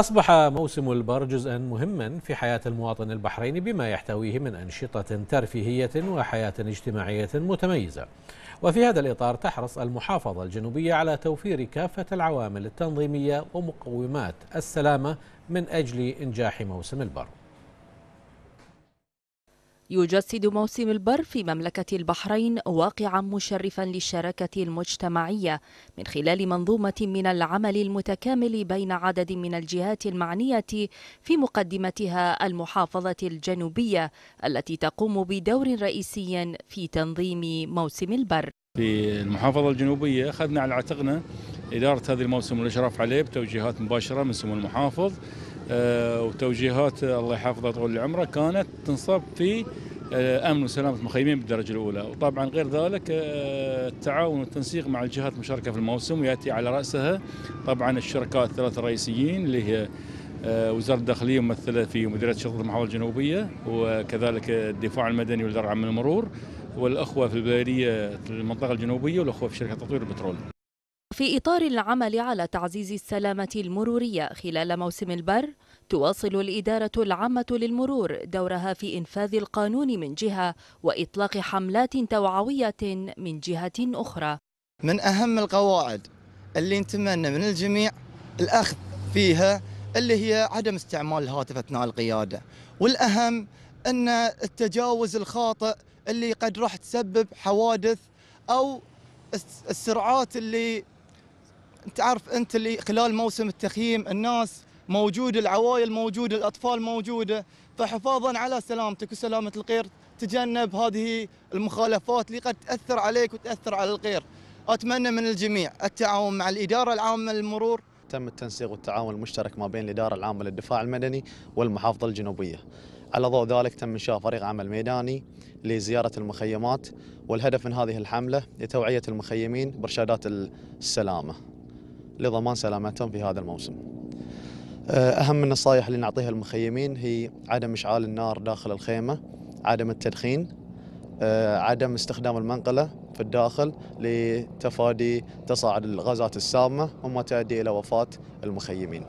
أصبح موسم البر جزءا مهما في حياة المواطن البحريني بما يحتويه من أنشطة ترفيهية وحياة اجتماعية متميزة وفي هذا الإطار تحرص المحافظة الجنوبية على توفير كافة العوامل التنظيمية ومقومات السلامة من أجل إنجاح موسم البر يجسد موسم البر في مملكة البحرين واقعا مشرفا للشراكة المجتمعية من خلال منظومة من العمل المتكامل بين عدد من الجهات المعنية في مقدمتها المحافظة الجنوبية التي تقوم بدور رئيسي في تنظيم موسم البر في المحافظة الجنوبية أخذنا على عتقنا إدارة هذا الموسم والإشراف عليه بتوجيهات مباشرة من سمو المحافظ آه، وتوجيهات الله يحفظه طول عمره كانت تنصب في آه، امن وسلامه المخيمين بالدرجه الاولى، وطبعا غير ذلك آه، التعاون والتنسيق مع الجهات المشاركه في الموسم وياتي على راسها طبعا الشركاء الثلاثه الرئيسيين اللي هي وزاره الداخليه ممثله في مديريه شرطه المحافظه الجنوبيه وكذلك الدفاع المدني والدرع من المرور والاخوه في البلديه المنطقه الجنوبيه والاخوه في شركه تطوير البترول. في إطار العمل على تعزيز السلامة المرورية خلال موسم البر تواصل الإدارة العامة للمرور دورها في إنفاذ القانون من جهة وإطلاق حملات توعوية من جهة أخرى من أهم القواعد اللي نتمنى من الجميع الأخذ فيها اللي هي عدم استعمال الهاتف أثناء القيادة والأهم أن التجاوز الخاطئ اللي قد راح تسبب حوادث أو السرعات اللي تعرف انت اللي خلال موسم التخييم الناس موجود العوائل موجوده الاطفال موجوده فحفاظا على سلامتك وسلامه القير تجنب هذه المخالفات اللي قد تاثر عليك وتاثر على القير اتمنى من الجميع التعاون مع الاداره العامه للمرور تم التنسيق والتعاون المشترك ما بين الإدارة العامة للدفاع المدني والمحافظة الجنوبية على ضوء ذلك تم إنشاء فريق عمل ميداني لزيارة المخيمات والهدف من هذه الحملة لتوعية المخيمين بإرشادات السلامة لضمان سلامتهم في هذا الموسم آه، أهم النصائح اللي نعطيها المخيمين هي عدم إشعال النار داخل الخيمة عدم التدخين آه، عدم استخدام المنقلة في الداخل لتفادي تصاعد الغازات السامة وما تؤدي إلى وفاة المخيمين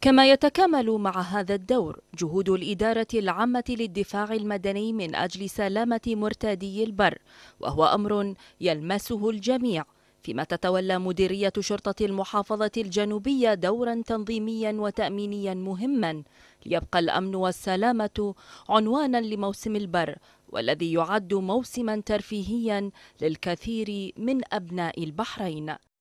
كما يتكامل مع هذا الدور جهود الإدارة العامة للدفاع المدني من أجل سلامة مرتادي البر وهو أمر يلمسه الجميع فيما تتولى مديرية شرطة المحافظة الجنوبية دورا تنظيميا وتأمينيا مهما ليبقى الأمن والسلامة عنوانا لموسم البر والذي يعد موسما ترفيهيا للكثير من أبناء البحرين